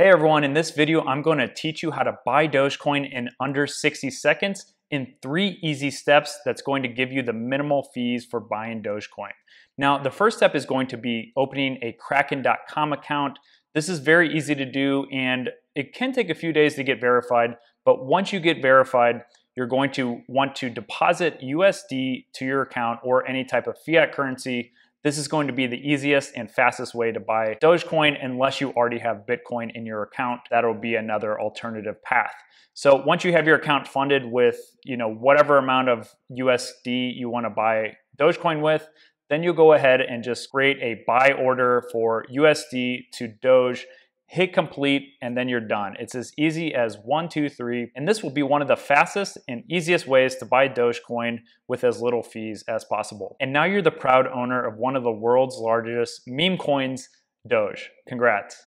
Hey everyone, in this video, I'm gonna teach you how to buy Dogecoin in under 60 seconds in three easy steps that's going to give you the minimal fees for buying Dogecoin. Now, the first step is going to be opening a Kraken.com account. This is very easy to do and it can take a few days to get verified, but once you get verified, you're going to want to deposit USD to your account or any type of fiat currency. This is going to be the easiest and fastest way to buy Dogecoin unless you already have Bitcoin in your account. That'll be another alternative path. So once you have your account funded with, you know, whatever amount of USD you want to buy Dogecoin with, then you go ahead and just create a buy order for USD to Doge hit complete, and then you're done. It's as easy as one, two, three. And this will be one of the fastest and easiest ways to buy Dogecoin with as little fees as possible. And now you're the proud owner of one of the world's largest meme coins, Doge. Congrats.